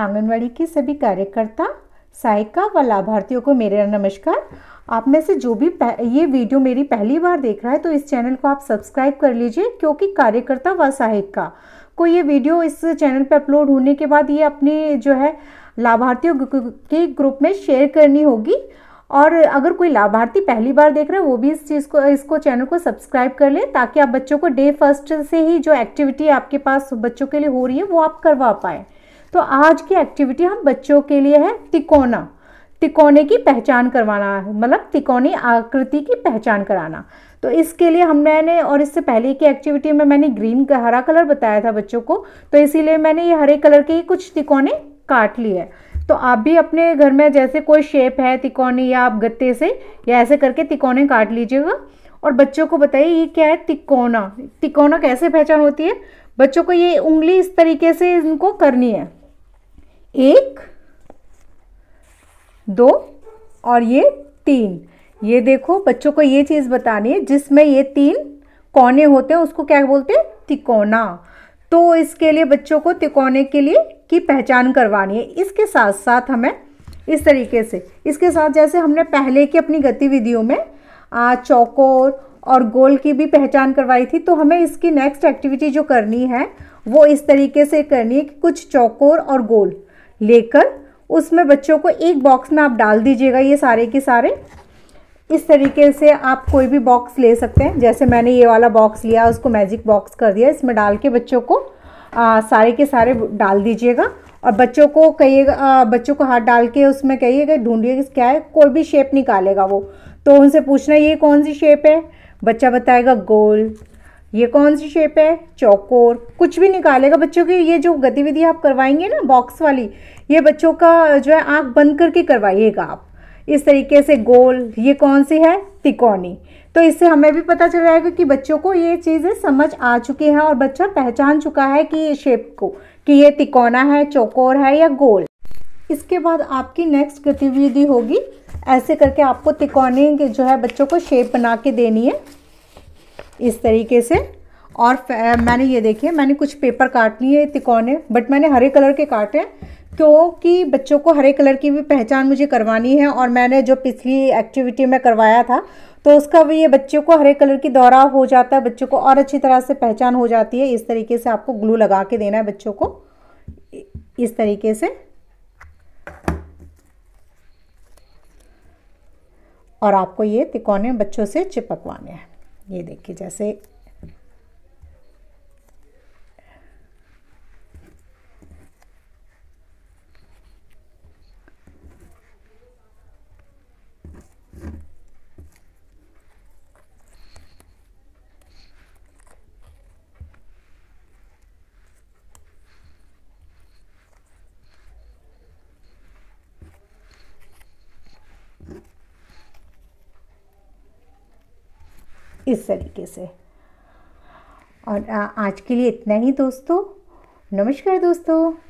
आंगनवाड़ी की सभी कार्यकर्ता सहायिका व लाभार्थियों को मेरा नमस्कार आप में से जो भी ये वीडियो मेरी पहली बार देख रहा है तो इस चैनल को आप सब्सक्राइब कर लीजिए क्योंकि कार्यकर्ता व सहायिका को ये वीडियो इस चैनल पर अपलोड होने के बाद ये अपने जो है लाभार्थियों के ग्रुप में शेयर करनी होगी और अगर कोई लाभार्थी पहली बार देख रहा है वो भी इस चीज़ को इसको चैनल को सब्सक्राइब कर लें ताकि आप बच्चों को डे फर्स्ट से ही जो एक्टिविटी आपके पास बच्चों के लिए हो रही है वो आप करवा पाएँ तो आज की एक्टिविटी हम बच्चों के लिए है तिकोना तिकोने की पहचान करवाना है मतलब तिकोनी आकृति की पहचान कराना तो इसके लिए हम मैंने और इससे पहले की एक्टिविटी में मैंने ग्रीन का हरा कलर बताया था बच्चों को तो इसीलिए मैंने ये हरे कलर के कुछ तिकोने काट लिए तो आप भी अपने घर में जैसे कोई शेप है तिकोनी या आप गत्ते से या ऐसे करके तिकोने काट लीजिएगा और बच्चों को बताइए ये क्या है तिकोना तिकोना कैसे पहचान होती है बच्चों को ये उंगली इस तरीके से इनको करनी है एक दो और ये तीन ये देखो बच्चों को ये चीज़ बतानी है जिसमें ये तीन कोने होते हैं उसको क्या बोलते हैं तिकोना तो इसके लिए बच्चों को तिकोने के लिए की पहचान करवानी है इसके साथ साथ हमें इस तरीके से इसके साथ जैसे हमने पहले की अपनी गतिविधियों में चौकोर और गोल की भी पहचान करवाई थी तो हमें इसकी नेक्स्ट एक्टिविटी जो करनी है वो इस तरीके से करनी है कि कुछ चौकोर और गोल लेकर उसमें बच्चों को एक बॉक्स में आप डाल दीजिएगा ये सारे के सारे इस तरीके से आप कोई भी बॉक्स ले सकते हैं जैसे मैंने ये वाला बॉक्स लिया उसको मैजिक बॉक्स कर दिया इसमें डाल के बच्चों को आ, सारे के सारे डाल दीजिएगा और बच्चों को कहिएगा बच्चों को हाथ डाल के उसमें कहिएगा ढूंढिए क्या है कोई भी शेप निकालेगा वो तो उनसे पूछना ये कौन सी शेप है बच्चा बताएगा गोल ये कौन सी शेप है चौकोर कुछ भी निकालेगा बच्चों की ये जो गतिविधि आप करवाएंगे ना बॉक्स वाली ये बच्चों का जो है आँख बंद करके करवाइएगा आप इस तरीके से गोल ये कौन सी है तिकोनी तो इससे हमें भी पता चल जाएगा कि बच्चों को ये चीज़ें समझ आ चुकी हैं और बच्चा पहचान चुका है कि ये शेप को कि ये तिकोना है चौकोर है या गोल इसके बाद आपकी नेक्स्ट गतिविधि होगी ऐसे करके आपको तिकोने जो है बच्चों को शेप बना के देनी है इस तरीके से और मैंने ये देखिए मैंने कुछ पेपर काट लिए तिकोने बट मैंने हरे कलर के काटे हैं क्योंकि बच्चों को हरे कलर की भी पहचान मुझे करवानी है और मैंने जो पिछली एक्टिविटी में करवाया था तो उसका भी ये बच्चों को हरे कलर की दौरा हो जाता है बच्चों को और अच्छी तरह से पहचान हो जाती है इस तरीके से आपको ग्लू लगा के देना है बच्चों को इस तरीके से और आपको ये तिकोने बच्चों से चिपकवाने हैं ये देखिए जैसे इस तरीके से और आज के लिए इतना ही दोस्तों नमस्कार दोस्तों